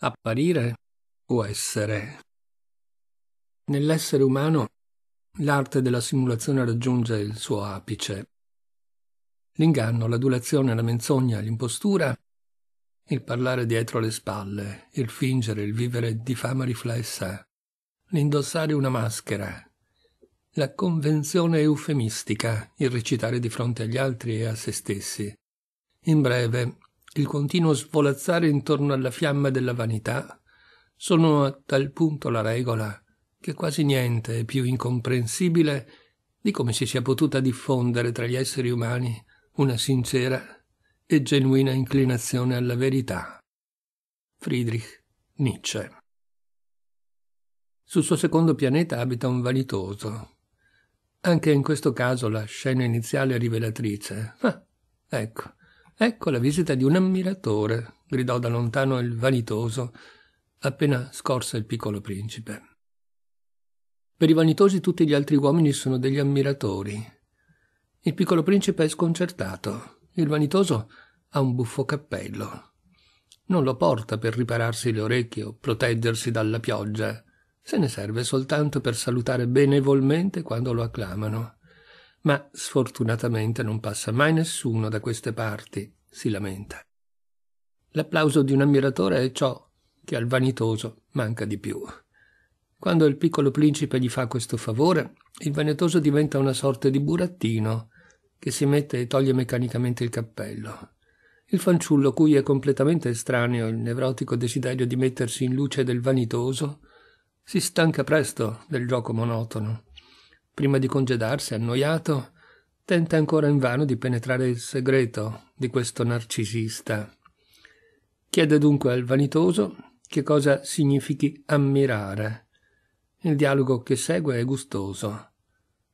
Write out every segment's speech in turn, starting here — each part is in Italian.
apparire o essere. Nell'essere umano l'arte della simulazione raggiunge il suo apice. L'inganno, l'adulazione, la menzogna, l'impostura, il parlare dietro le spalle, il fingere, il vivere di fama riflessa, l'indossare una maschera, la convenzione eufemistica, il recitare di fronte agli altri e a se stessi. In breve, il continuo svolazzare intorno alla fiamma della vanità sono a tal punto la regola che quasi niente è più incomprensibile di come si sia potuta diffondere tra gli esseri umani una sincera e genuina inclinazione alla verità. Friedrich Nietzsche Sul suo secondo pianeta abita un vanitoso. Anche in questo caso la scena iniziale è rivelatrice. Ah, ecco, Ecco la visita di un ammiratore, gridò da lontano il vanitoso, appena scorse il piccolo principe. Per i vanitosi tutti gli altri uomini sono degli ammiratori. Il piccolo principe è sconcertato. Il vanitoso ha un buffo cappello. Non lo porta per ripararsi le orecchie o proteggersi dalla pioggia. Se ne serve soltanto per salutare benevolmente quando lo acclamano. Ma sfortunatamente non passa mai nessuno da queste parti, si lamenta. L'applauso di un ammiratore è ciò che al vanitoso manca di più. Quando il piccolo principe gli fa questo favore, il vanitoso diventa una sorta di burattino che si mette e toglie meccanicamente il cappello. Il fanciullo, cui è completamente estraneo il nevrotico desiderio di mettersi in luce del vanitoso, si stanca presto del gioco monotono Prima di congedarsi, annoiato, tenta ancora invano di penetrare il segreto di questo narcisista. Chiede dunque al vanitoso che cosa significhi ammirare. Il dialogo che segue è gustoso.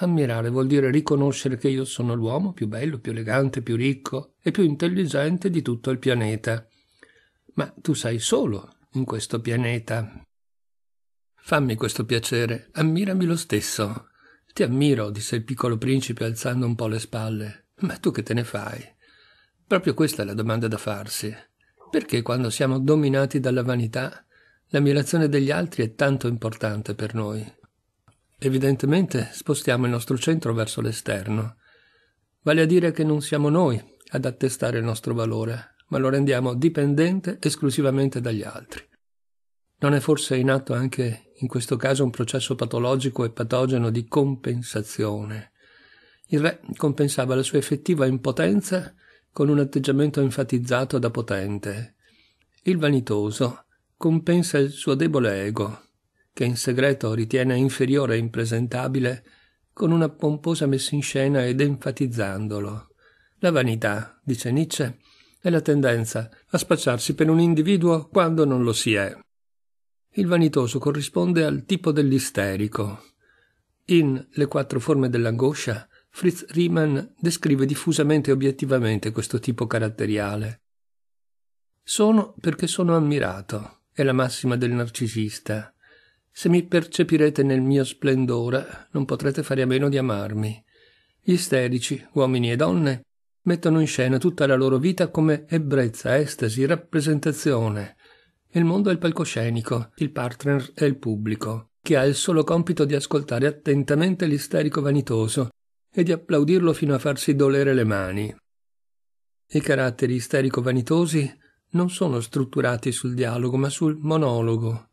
Ammirare vuol dire riconoscere che io sono l'uomo più bello, più elegante, più ricco e più intelligente di tutto il pianeta. Ma tu sei solo in questo pianeta. Fammi questo piacere, ammirami lo stesso. Ti ammiro, disse il piccolo principe alzando un po' le spalle. Ma tu che te ne fai? Proprio questa è la domanda da farsi. Perché quando siamo dominati dalla vanità, l'ammirazione degli altri è tanto importante per noi? Evidentemente spostiamo il nostro centro verso l'esterno. Vale a dire che non siamo noi ad attestare il nostro valore, ma lo rendiamo dipendente esclusivamente dagli altri. Non è forse in atto anche in questo caso un processo patologico e patogeno di compensazione? Il re compensava la sua effettiva impotenza con un atteggiamento enfatizzato da potente. Il vanitoso compensa il suo debole ego, che in segreto ritiene inferiore e impresentabile, con una pomposa messa in scena ed enfatizzandolo. La vanità, dice Nietzsche, è la tendenza a spacciarsi per un individuo quando non lo si è. Il vanitoso corrisponde al tipo dell'isterico. In Le quattro forme dell'angoscia, Fritz Riemann descrive diffusamente e obiettivamente questo tipo caratteriale. Sono perché sono ammirato, è la massima del narcisista. Se mi percepirete nel mio splendore, non potrete fare a meno di amarmi. Gli isterici, uomini e donne, mettono in scena tutta la loro vita come ebbrezza, estasi, rappresentazione, il mondo è il palcoscenico, il partner è il pubblico, che ha il solo compito di ascoltare attentamente l'isterico vanitoso e di applaudirlo fino a farsi dolere le mani. I caratteri isterico-vanitosi non sono strutturati sul dialogo, ma sul monologo.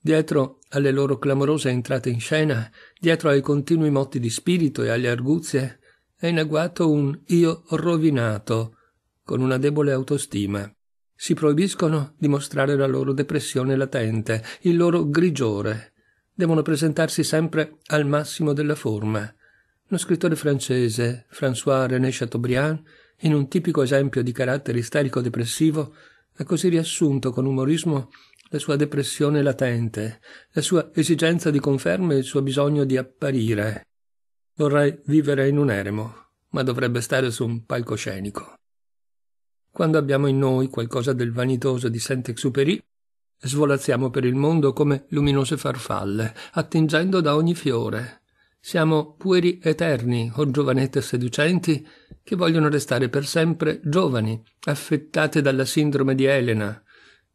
Dietro alle loro clamorose entrate in scena, dietro ai continui motti di spirito e alle arguzie, è in agguato un io rovinato, con una debole autostima si proibiscono di mostrare la loro depressione latente, il loro grigiore. Devono presentarsi sempre al massimo della forma. Lo scrittore francese François René Chateaubriand, in un tipico esempio di carattere isterico-depressivo, ha così riassunto con umorismo la sua depressione latente, la sua esigenza di conferma e il suo bisogno di apparire. Vorrei vivere in un eremo, ma dovrebbe stare su un palcoscenico. Quando abbiamo in noi qualcosa del vanitoso di Saint-Exupéry, svolazziamo per il mondo come luminose farfalle, attingendo da ogni fiore. Siamo pueri eterni o giovanette seducenti che vogliono restare per sempre giovani, affettate dalla sindrome di Elena.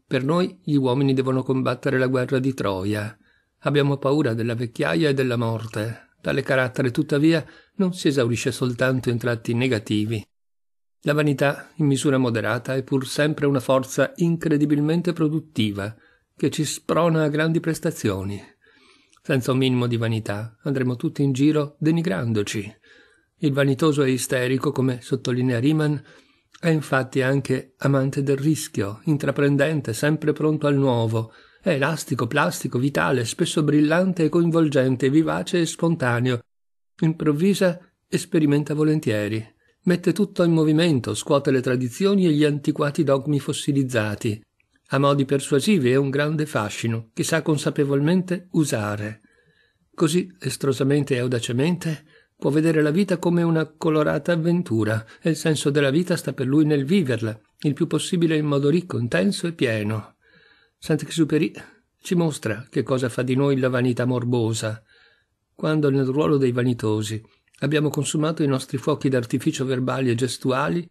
Per noi gli uomini devono combattere la guerra di Troia. Abbiamo paura della vecchiaia e della morte. Tale carattere, tuttavia, non si esaurisce soltanto in tratti negativi. La vanità, in misura moderata, è pur sempre una forza incredibilmente produttiva, che ci sprona a grandi prestazioni. Senza un minimo di vanità andremo tutti in giro denigrandoci. Il vanitoso e isterico, come sottolinea Riemann, è infatti anche amante del rischio, intraprendente, sempre pronto al nuovo, è elastico, plastico, vitale, spesso brillante e coinvolgente, vivace e spontaneo. Improvvisa e sperimenta volentieri mette tutto in movimento, scuote le tradizioni e gli antiquati dogmi fossilizzati. Ha modi persuasivi e un grande fascino che sa consapevolmente usare. Così, estrosamente e audacemente, può vedere la vita come una colorata avventura e il senso della vita sta per lui nel viverla, il più possibile in modo ricco, intenso e pieno. Saint-Exupéry ci mostra che cosa fa di noi la vanità morbosa, quando nel ruolo dei vanitosi Abbiamo consumato i nostri fuochi d'artificio verbali e gestuali,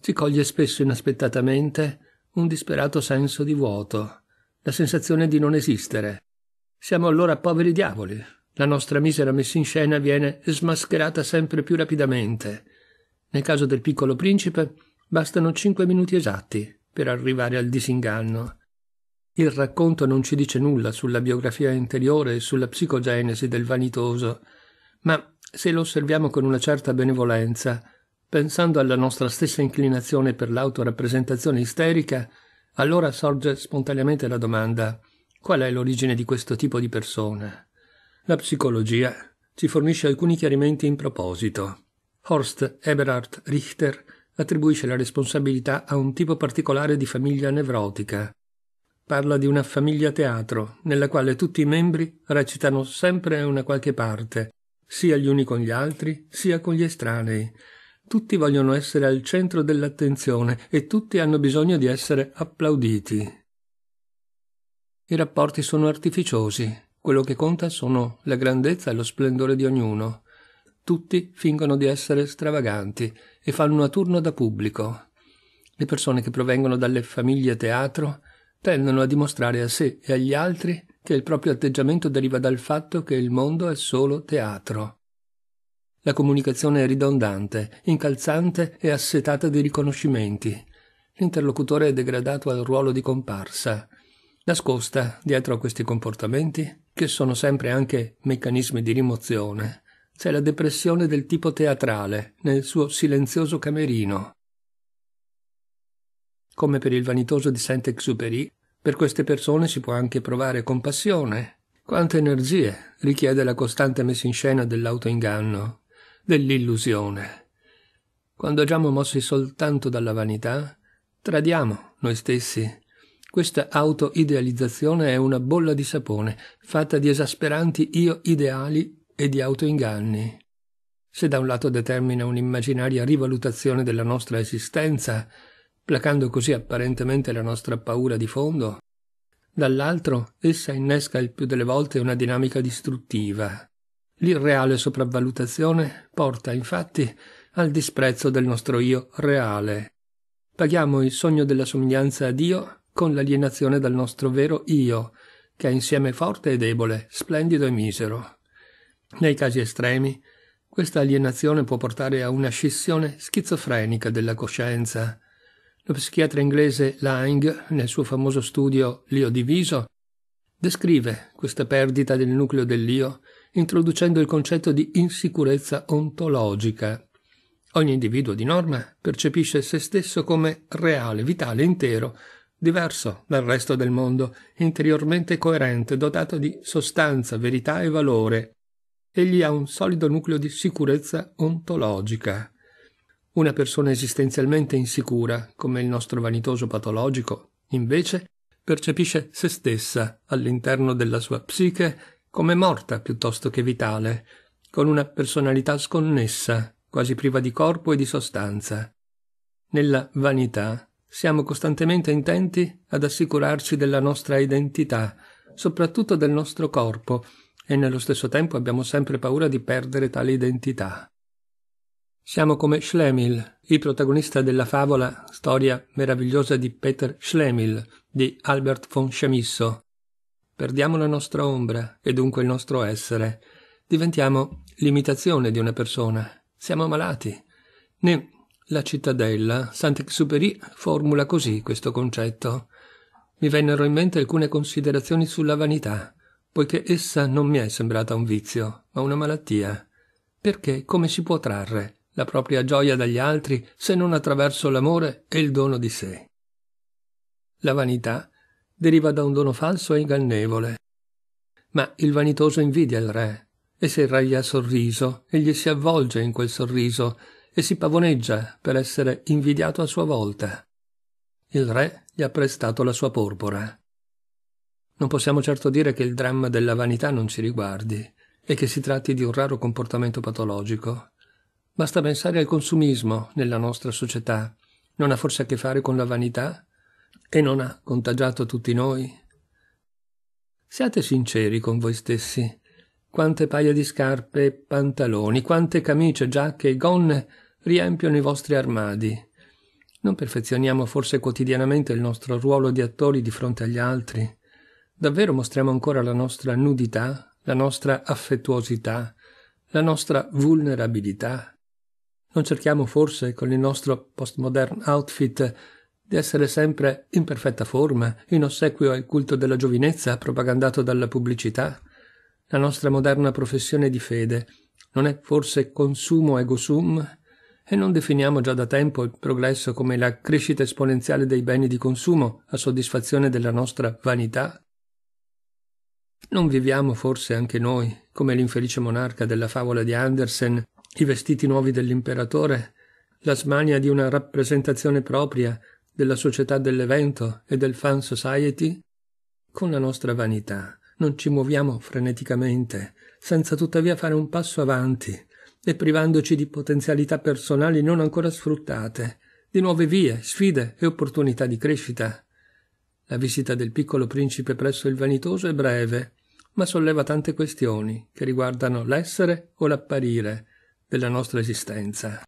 si coglie spesso inaspettatamente un disperato senso di vuoto, la sensazione di non esistere. Siamo allora poveri diavoli. La nostra misera messa in scena viene smascherata sempre più rapidamente. Nel caso del piccolo principe, bastano cinque minuti esatti per arrivare al disinganno. Il racconto non ci dice nulla sulla biografia interiore e sulla psicogenesi del vanitoso, ma se lo osserviamo con una certa benevolenza, pensando alla nostra stessa inclinazione per l'autorappresentazione isterica, allora sorge spontaneamente la domanda qual è l'origine di questo tipo di persona? La psicologia ci fornisce alcuni chiarimenti in proposito. Horst Eberhard Richter attribuisce la responsabilità a un tipo particolare di famiglia nevrotica. Parla di una famiglia teatro, nella quale tutti i membri recitano sempre una qualche parte, sia gli uni con gli altri, sia con gli estranei. Tutti vogliono essere al centro dell'attenzione e tutti hanno bisogno di essere applauditi. I rapporti sono artificiosi, quello che conta sono la grandezza e lo splendore di ognuno. Tutti fingono di essere stravaganti e fanno a turno da pubblico. Le persone che provengono dalle famiglie teatro tendono a dimostrare a sé e agli altri che il proprio atteggiamento deriva dal fatto che il mondo è solo teatro. La comunicazione è ridondante, incalzante e assetata di riconoscimenti. L'interlocutore è degradato al ruolo di comparsa. Nascosta, dietro a questi comportamenti, che sono sempre anche meccanismi di rimozione, c'è la depressione del tipo teatrale nel suo silenzioso camerino. Come per il vanitoso di Saint-Exupéry, per queste persone si può anche provare compassione. Quante energie richiede la costante messa in scena dell'autoinganno, dell'illusione. Quando agiamo mossi soltanto dalla vanità, tradiamo noi stessi. Questa autoidealizzazione è una bolla di sapone, fatta di esasperanti io ideali e di autoinganni. Se da un lato determina un'immaginaria rivalutazione della nostra esistenza, placando così apparentemente la nostra paura di fondo, dall'altro essa innesca il più delle volte una dinamica distruttiva. L'irreale sopravvalutazione porta infatti al disprezzo del nostro io reale. Paghiamo il sogno della somiglianza a Dio con l'alienazione dal nostro vero io, che è insieme forte e debole, splendido e misero. Nei casi estremi, questa alienazione può portare a una scissione schizofrenica della coscienza, lo psichiatra inglese Lange, nel suo famoso studio L'io diviso, descrive questa perdita del nucleo dell'io introducendo il concetto di insicurezza ontologica. Ogni individuo di norma percepisce se stesso come reale, vitale, intero, diverso dal resto del mondo, interiormente coerente, dotato di sostanza, verità e valore. Egli ha un solido nucleo di sicurezza ontologica. Una persona esistenzialmente insicura, come il nostro vanitoso patologico, invece, percepisce se stessa all'interno della sua psiche come morta piuttosto che vitale, con una personalità sconnessa, quasi priva di corpo e di sostanza. Nella vanità siamo costantemente intenti ad assicurarci della nostra identità, soprattutto del nostro corpo, e nello stesso tempo abbiamo sempre paura di perdere tale identità. Siamo come Schlemihl, il protagonista della favola Storia meravigliosa di Peter Schlemihl di Albert von Chamisso. Perdiamo la nostra ombra e dunque il nostro essere. Diventiamo l'imitazione di una persona. Siamo malati. Ne la cittadella, Sant'Exupéry formula così questo concetto. Mi vennero in mente alcune considerazioni sulla vanità, poiché essa non mi è sembrata un vizio, ma una malattia. Perché come si può trarre la propria gioia dagli altri se non attraverso l'amore e il dono di sé. La vanità deriva da un dono falso e ingannevole. Ma il vanitoso invidia il re, e se il re gli ha sorriso, egli si avvolge in quel sorriso e si pavoneggia per essere invidiato a sua volta. Il re gli ha prestato la sua porpora. Non possiamo certo dire che il dramma della vanità non ci riguardi e che si tratti di un raro comportamento patologico. Basta pensare al consumismo nella nostra società. Non ha forse a che fare con la vanità? E non ha contagiato tutti noi? Siate sinceri con voi stessi. Quante paia di scarpe e pantaloni, quante camicie, giacche e gonne riempiono i vostri armadi. Non perfezioniamo forse quotidianamente il nostro ruolo di attori di fronte agli altri? Davvero mostriamo ancora la nostra nudità, la nostra affettuosità, la nostra vulnerabilità? Non cerchiamo forse, con il nostro postmodern outfit, di essere sempre in perfetta forma, in ossequio al culto della giovinezza propagandato dalla pubblicità? La nostra moderna professione di fede non è forse consumo ego sum? E non definiamo già da tempo il progresso come la crescita esponenziale dei beni di consumo a soddisfazione della nostra vanità? Non viviamo forse anche noi, come l'infelice monarca della favola di Andersen, i vestiti nuovi dell'imperatore, la smania di una rappresentazione propria della società dell'evento e del fan society? Con la nostra vanità non ci muoviamo freneticamente, senza tuttavia fare un passo avanti e privandoci di potenzialità personali non ancora sfruttate, di nuove vie, sfide e opportunità di crescita. La visita del piccolo principe presso il vanitoso è breve, ma solleva tante questioni che riguardano l'essere o l'apparire, della nostra esistenza.